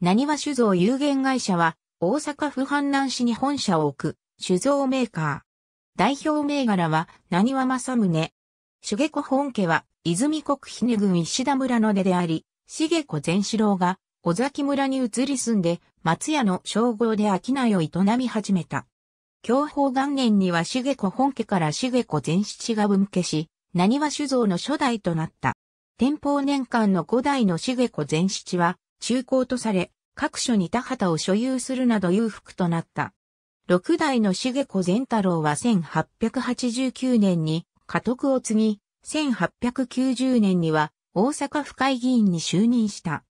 何は酒造有限会社は、大阪府阪南市に本社を置く、酒造メーカー。代表銘柄は、何は正宗。茂子本家は、泉国姫郡石田村の出であり、茂子善四郎が、小崎村に移り住んで、松屋の称号で商いを営み始めた。享保元年には茂子本家から茂子善七が分家し、何は酒造の初代となった。天保年間の五代の茂子善七は、中高とされ、各所に田畑を所有するなど裕福となった。六代の重子善太郎は1889年に家督を継ぎ、1890年には大阪府会議員に就任した。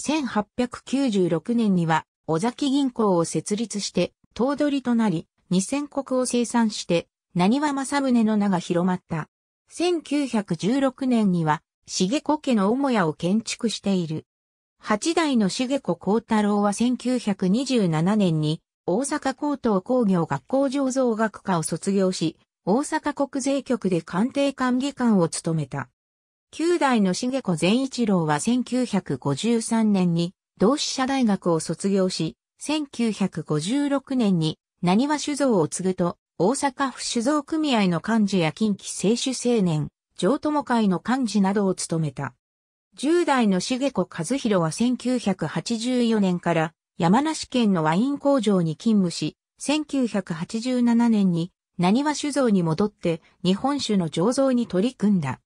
1896年には尾崎銀行を設立して頭取となり、2000国を生産して、何は正宗の名が広まった。1916年には、茂子家の母屋を建築している。八代の茂子幸太郎は1927年に大阪高等工業学校醸造学科を卒業し、大阪国税局で官邸管理官を務めた。九代の茂子善一郎は1953年に同志社大学を卒業し、1956年に何は酒造を継ぐと、大阪府酒造組合の幹事や近畿清酒青年、上友会の幹事などを務めた。10代の茂子和弘は1984年から山梨県のワイン工場に勤務し、1987年に何は酒造に戻って日本酒の醸造に取り組んだ。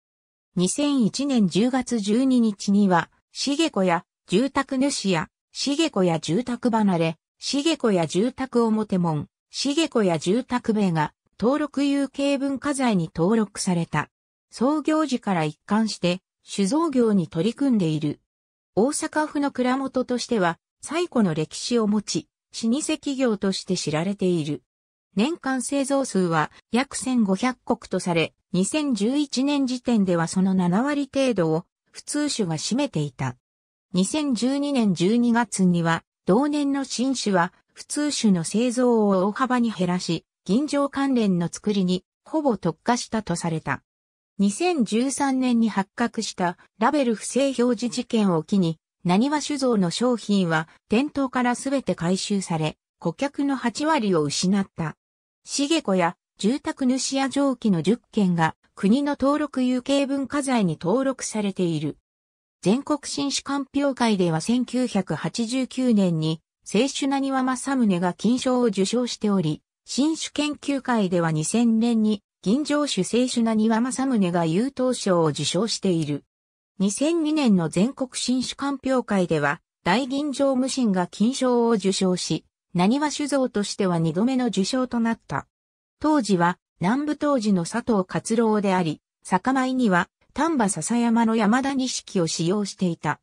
2001年10月12日には、茂子や住宅主や、茂子や住宅離れ、茂子や住宅表門、茂子や住宅米が登録有形文化財に登録された。創業時から一貫して酒造業に取り組んでいる。大阪府の蔵元としては、最古の歴史を持ち、老舗企業として知られている。年間製造数は約1500国とされ、2011年時点ではその7割程度を普通酒が占めていた。2012年12月には、同年の新酒は普通酒の製造を大幅に減らし、銀醸関連の作りにほぼ特化したとされた。2013年に発覚したラベル不正表示事件を機に、何は酒造の商品は店頭からすべて回収され、顧客の8割を失った。しげこや住宅主や蒸気の10件が国の登録有形文化財に登録されている。全国紳士鑑評会では1989年に、清酒なにわ正宗が金賞を受賞しており、新種研究会では2000年に銀城主清酒な庭正宗が優等賞を受賞している。2002年の全国新酒鑑評会では、大銀城無心が金賞を受賞し、何は酒造としては二度目の受賞となった。当時は、南部当時の佐藤勝郎であり、酒米には、丹波笹山の山田錦を使用していた。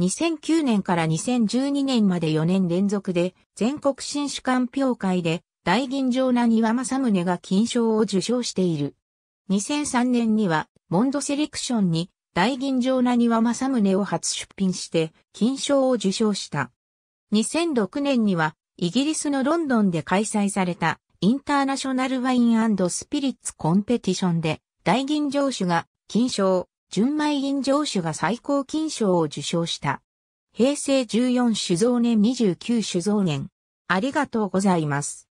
2009年から2012年まで4年連続で全国新酒鑑評会で大吟醸な庭正宗が金賞を受賞している。2003年には、モンドセレクションに、大吟醸な庭正宗を初出品して、金賞を受賞した。2006年には、イギリスのロンドンで開催された、インターナショナルワインスピリッツコンペティションで、大吟醸酒が金賞、純米吟醸酒が最高金賞を受賞した。平成14酒造年29酒造年。ありがとうございます。